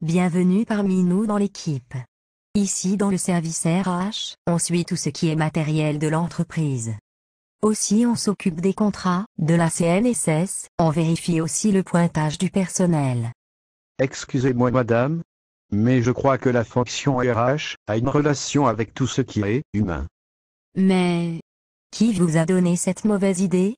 Bienvenue parmi nous dans l'équipe. Ici dans le service RH, on suit tout ce qui est matériel de l'entreprise. Aussi on s'occupe des contrats, de la CNSS, on vérifie aussi le pointage du personnel. Excusez-moi madame, mais je crois que la fonction RH a une relation avec tout ce qui est humain. Mais... Qui vous a donné cette mauvaise idée